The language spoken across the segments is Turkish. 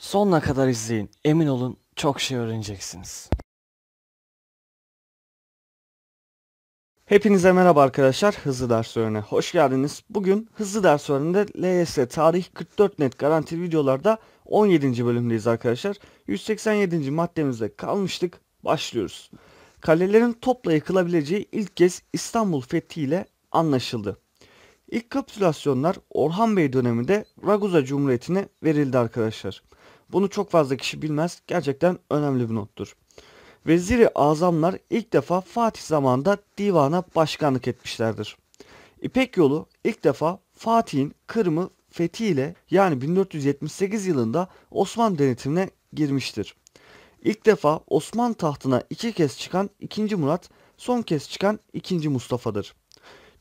Sonuna kadar izleyin. Emin olun çok şey öğreneceksiniz. Hepinize merhaba arkadaşlar. Hızlı ders öğrene hoş geldiniz. Bugün hızlı ders öğreninde LYS tarih 44 net garanti videolarda 17. bölümdeyiz arkadaşlar. 187. maddemizde kalmıştık. Başlıyoruz. Kalelerin topla yıkılabileceği ilk kez İstanbul fethiyle anlaşıldı. İlk kapitülasyonlar Orhan Bey döneminde Ragusa Cumhuriyeti'ne verildi arkadaşlar. Bunu çok fazla kişi bilmez. Gerçekten önemli bir nottur. Veziri azamlar ilk defa Fatih zamanında divana başkanlık etmişlerdir. İpek yolu ilk defa Fatih'in Kırım'ı fethiyle yani 1478 yılında Osmanlı denetimine girmiştir. İlk defa Osman tahtına iki kez çıkan 2. Murat, son kez çıkan 2. Mustafa'dır.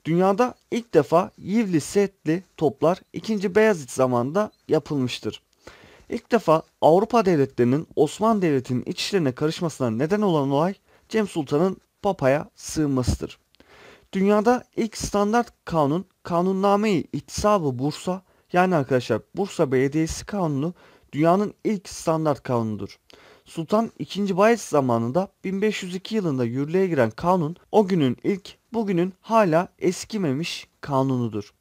Dünyada ilk defa Yivli setli toplar 2. Beyazıt zamanında yapılmıştır. İlk defa Avrupa devletlerinin Osmanlı Devleti'nin iç işlerine karışmasına neden olan olay Cem Sultan'ın Papa'ya sığınmasıdır. Dünyada ilk standart kanun kanunname-i İhtisabı Bursa yani arkadaşlar Bursa Belediyesi Kanunu dünyanın ilk standart kanunudur. Sultan II. Bayez zamanında 1502 yılında yürürlüğe giren kanun o günün ilk bugünün hala eskimemiş kanunudur.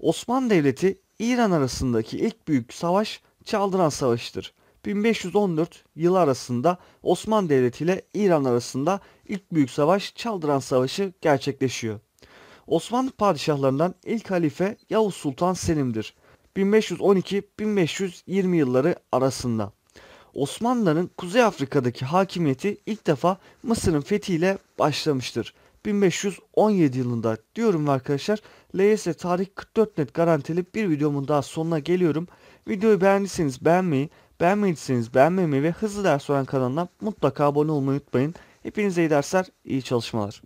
Osmanlı Devleti İran arasındaki ilk büyük savaş Çaldıran Savaşı'dır. 1514 yılı arasında Osmanlı Devleti ile İran arasında ilk büyük savaş Çaldıran Savaşı gerçekleşiyor. Osmanlı padişahlarından ilk halife Yavuz Sultan Selim'dir. 1512-1520 yılları arasında. Osmanlıların Kuzey Afrika'daki hakimiyeti ilk defa Mısır'ın fethiyle başlamıştır. 1517 yılında diyorum arkadaşlar. LYS tarih 44 net garantili bir videomun daha sonuna geliyorum. Videoyu beğendiyseniz beğenmeyi, beğenmediyseniz beğenmemeyi ve hızlı ders olan kanalına mutlaka abone olmayı unutmayın. Hepinize iyi dersler, iyi çalışmalar.